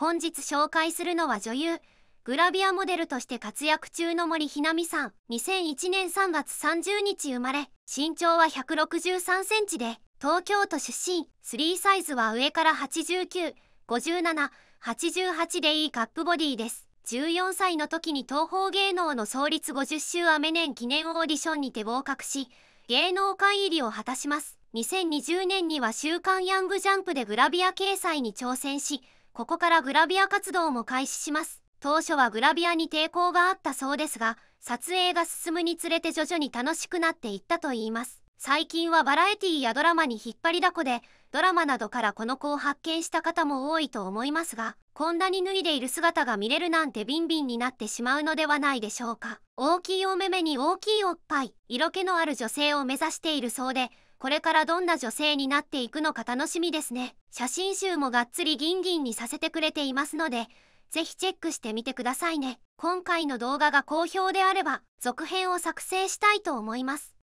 本日紹介するのは女優グラビアモデルとして活躍中の森ひなみさん2001年3月30日生まれ身長は1 6 3センチで東京都出身3サイズは上から895788でいいカップボディです14歳の時に東方芸能の創立50周アメ年記念オーディションにて合格し芸能界入りを果たします2020年には「週刊ヤングジャンプ」でグラビア掲載に挑戦しここからグラビア活動も開始します当初はグラビアに抵抗があったそうですが撮影が進むにつれて徐々に楽しくなっていったといいます最近はバラエティーやドラマに引っ張りだこでドラマなどからこの子を発見した方も多いと思いますがこんなに脱いでいる姿が見れるなんてビンビンになってしまうのではないでしょうか大きいお目目に大きいおっぱい色気のある女性を目指しているそうでこれからどんな女性になっていくのか楽しみですね写真集もがっつりギンギンにさせてくれていますのでぜひチェックしてみてくださいね今回の動画が好評であれば続編を作成したいと思います